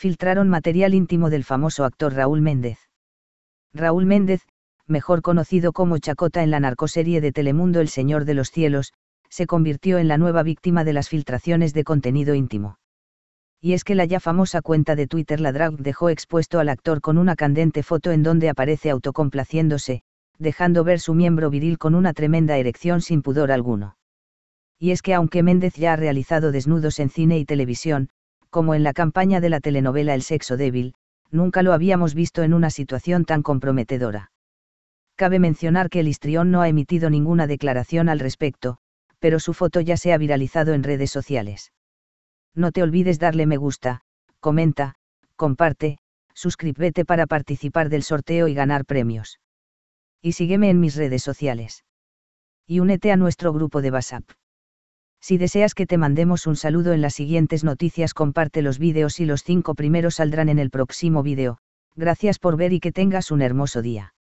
filtraron material íntimo del famoso actor Raúl Méndez. Raúl Méndez, mejor conocido como Chacota en la narcoserie de Telemundo El Señor de los Cielos, se convirtió en la nueva víctima de las filtraciones de contenido íntimo. Y es que la ya famosa cuenta de Twitter La Drag dejó expuesto al actor con una candente foto en donde aparece autocomplaciéndose, dejando ver su miembro viril con una tremenda erección sin pudor alguno. Y es que aunque Méndez ya ha realizado desnudos en cine y televisión, como en la campaña de la telenovela El sexo débil, nunca lo habíamos visto en una situación tan comprometedora. Cabe mencionar que el histrión no ha emitido ninguna declaración al respecto, pero su foto ya se ha viralizado en redes sociales. No te olvides darle me gusta, comenta, comparte, suscríbete para participar del sorteo y ganar premios. Y sígueme en mis redes sociales. Y únete a nuestro grupo de WhatsApp. Si deseas que te mandemos un saludo en las siguientes noticias comparte los vídeos y los cinco primeros saldrán en el próximo vídeo. Gracias por ver y que tengas un hermoso día.